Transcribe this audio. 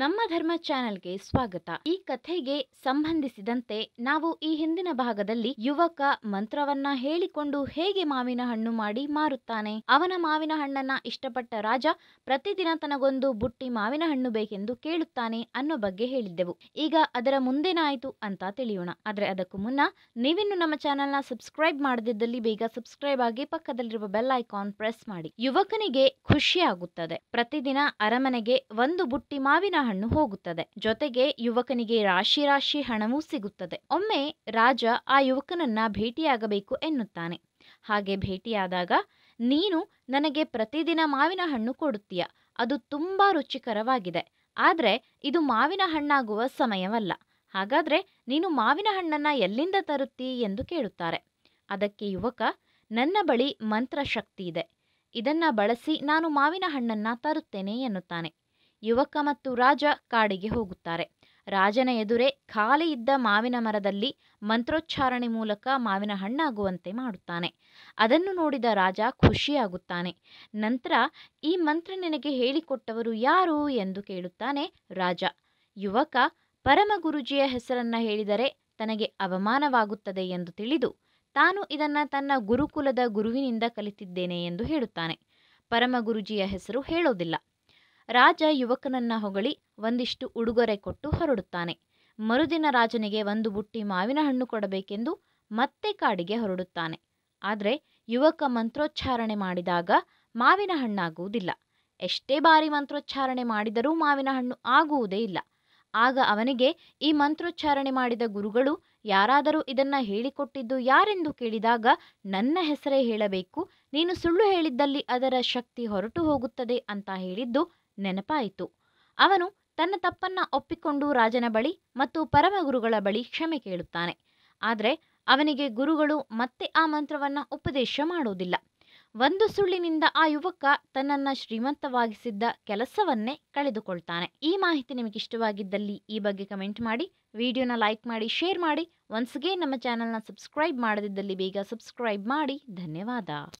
ನಮ್ಮ ಧರ್ಮ ಚಾನೆಲ್ಗೆ ಸ್ವಾಗತ ಈ ಕಥೆಗೆ ಸಂಬಂಧಿಸಿದಂತೆ ನಾವು ಈ ಹಿಂದಿನ ಭಾಗದಲ್ಲಿ ಯುವಕ ಮಂತ್ರವನ್ನ ಹೇಳಿಕೊಂಡು ಹೇಗೆ ಮಾವಿನ ಹಣ್ಣು ಮಾಡಿ ಮಾರುತ್ತಾನೆ ಅವನ ಮಾವಿನ ಹಣ್ಣನ್ನ ಇಷ್ಟಪಟ್ಟ ರಾಜ ಪ್ರತಿದಿನ ತನಗೊಂದು ಬುಟ್ಟಿ ಮಾವಿನ ಹಣ್ಣು ಬೇಕೆಂದು ಕೇಳುತ್ತಾನೆ ಅನ್ನೋ ಬಗ್ಗೆ ಹೇಳಿದ್ದೆವು ಈಗ ಅದರ ಮುಂದೇನಾಯಿತು ಅಂತ ತಿಳಿಯೋಣ ಆದರೆ ಅದಕ್ಕೂ ಮುನ್ನ ನೀವಿನ್ನು ನಮ್ಮ ಚಾನೆಲ್ನ ಸಬ್ಸ್ಕ್ರೈಬ್ ಮಾಡದಿದ್ದಲ್ಲಿ ಬೇಗ ಸಬ್ಸ್ಕ್ರೈಬ್ ಆಗಿ ಪಕ್ಕದಲ್ಲಿರುವ ಬೆಲ್ ಐಕಾನ್ ಪ್ರೆಸ್ ಮಾಡಿ ಯುವಕನಿಗೆ ಖುಷಿಯಾಗುತ್ತದೆ ಪ್ರತಿದಿನ ಅರಮನೆಗೆ ಒಂದು ಬುಟ್ಟಿ ಮಾವಿನ ಹಣ್ಣು ಹೋಗುತ್ತದೆ ಜೊತೆಗೆ ಯುವಕನಿಗೆ ರಾಶಿ ರಾಶಿ ಹಣವೂ ಸಿಗುತ್ತದೆ ಒಮ್ಮೆ ರಾಜ ಆ ಯುವಕನನ್ನ ಭೇಟಿಯಾಗಬೇಕು ಎನ್ನುತ್ತಾನೆ ಹಾಗೆ ಭೇಟಿಯಾದಾಗ ನೀನು ನನಗೆ ಪ್ರತಿದಿನ ಮಾವಿನ ಹಣ್ಣು ಕೊಡುತ್ತೀಯ ಅದು ತುಂಬಾ ರುಚಿಕರವಾಗಿದೆ ಆದರೆ ಇದು ಮಾವಿನ ಹಣ್ಣಾಗುವ ಸಮಯವಲ್ಲ ಹಾಗಾದ್ರೆ ನೀನು ಮಾವಿನ ಹಣ್ಣನ್ನ ಎಲ್ಲಿಂದ ತರುತ್ತೀ ಎಂದು ಕೇಳುತ್ತಾರೆ ಅದಕ್ಕೆ ಯುವಕ ನನ್ನ ಬಳಿ ಶಕ್ತಿ ಇದೆ ಇದನ್ನ ಬಳಸಿ ನಾನು ಮಾವಿನ ಹಣ್ಣನ್ನ ತರುತ್ತೇನೆ ಎನ್ನುತ್ತಾನೆ ಯುವಕ ಮತ್ತು ರಾಜ ಕಾಡಿಗೆ ಹೋಗುತ್ತಾರೆ ರಾಜನ ಎದುರೇ ಖಾಲಿ ಇದ್ದ ಮಾವಿನ ಮರದಲ್ಲಿ ಮಂತ್ರೋಚ್ಚಾರಣೆ ಮೂಲಕ ಮಾವಿನ ಹಣ್ಣಾಗುವಂತೆ ಮಾಡುತ್ತಾನೆ ಅದನ್ನು ನೋಡಿದ ರಾಜ ಖುಷಿಯಾಗುತ್ತಾನೆ ನಂತರ ಈ ಮಂತ್ರ ನಿನಗೆ ಹೇಳಿಕೊಟ್ಟವರು ಯಾರು ಎಂದು ಕೇಳುತ್ತಾನೆ ರಾಜ ಯುವಕ ಪರಮ ಗುರುಜಿಯ ಹೆಸರನ್ನ ಹೇಳಿದರೆ ತನಗೆ ಅವಮಾನವಾಗುತ್ತದೆ ಎಂದು ತಿಳಿದು ತಾನು ಇದನ್ನು ತನ್ನ ಗುರುಕುಲದ ಗುರುವಿನಿಂದ ಕಲಿತಿದ್ದೇನೆ ಎಂದು ಹೇಳುತ್ತಾನೆ ಪರಮ ಗುರುಜಿಯ ಹೆಸರು ಹೇಳೋದಿಲ್ಲ ರಾಜ ಯುವಕನನ್ನ ಹೊಗಳಿ ಒಂದಿಷ್ಟು ಉಡುಗೊರೆ ಕೊಟ್ಟು ಹೊರಡುತ್ತಾನೆ ಮರುದಿನ ರಾಜನಿಗೆ ಒಂದು ಬುಟ್ಟಿ ಮಾವಿನ ಹಣ್ಣು ಕೊಡಬೇಕೆಂದು ಮತ್ತೆ ಕಾಡಿಗೆ ಹೊರಡುತ್ತಾನೆ ಆದರೆ ಯುವಕ ಮಂತ್ರೋಚ್ಚಾರಣೆ ಮಾಡಿದಾಗ ಮಾವಿನ ಹಣ್ಣಾಗುವುದಿಲ್ಲ ಎಷ್ಟೇ ಬಾರಿ ಮಂತ್ರೋಚ್ಚಾರಣೆ ಮಾಡಿದರೂ ಮಾವಿನ ಹಣ್ಣು ಆಗುವುದೇ ಇಲ್ಲ ಆಗ ಅವನಿಗೆ ಈ ಮಂತ್ರೋಚ್ಚಾರಣೆ ಮಾಡಿದ ಗುರುಗಳು ಯಾರಾದರೂ ಇದನ್ನು ಹೇಳಿಕೊಟ್ಟಿದ್ದು ಯಾರೆಂದು ಕೇಳಿದಾಗ ನನ್ನ ಹೆಸರೇ ಹೇಳಬೇಕು ನೀನು ಸುಳ್ಳು ಹೇಳಿದ್ದಲ್ಲಿ ಅದರ ಶಕ್ತಿ ಹೊರಟು ಹೋಗುತ್ತದೆ ಅಂತ ಹೇಳಿದ್ದು ನೆನಪಾಯಿತು ಅವನು ತನ್ನ ತಪ್ಪನ್ನ ಒಪ್ಪಿಕೊಂಡು ರಾಜನ ಬಳಿ ಮತ್ತು ಪರಮಗುರುಗಳ ಬಳಿ ಕ್ಷಮೆ ಕೇಳುತ್ತಾನೆ ಆದರೆ ಅವನಿಗೆ ಗುರುಗಳು ಮತ್ತೆ ಆ ಮಂತ್ರವನ್ನ ಉಪದೇಶ ಮಾಡೋದಿಲ್ಲ ಒಂದು ಸುಳ್ಳಿನಿಂದ ಆ ಯುವಕ ತನ್ನನ್ನು ಶ್ರೀಮಂತವಾಗಿಸಿದ್ದ ಕೆಲಸವನ್ನೇ ಕಳೆದುಕೊಳ್ತಾನೆ ಈ ಮಾಹಿತಿ ನಿಮಗೆ ಇಷ್ಟವಾಗಿದ್ದಲ್ಲಿ ಈ ಬಗ್ಗೆ ಕಮೆಂಟ್ ಮಾಡಿ ವಿಡಿಯೋನ ಲೈಕ್ ಮಾಡಿ ಶೇರ್ ಮಾಡಿ ಒನ್ಸ್ಗೆ ನಮ್ಮ ಚಾನಲ್ನ ಸಬ್ಸ್ಕ್ರೈಬ್ ಮಾಡದಿದ್ದಲ್ಲಿ ಬೇಗ ಸಬ್ಸ್ಕ್ರೈಬ್ ಮಾಡಿ ಧನ್ಯವಾದ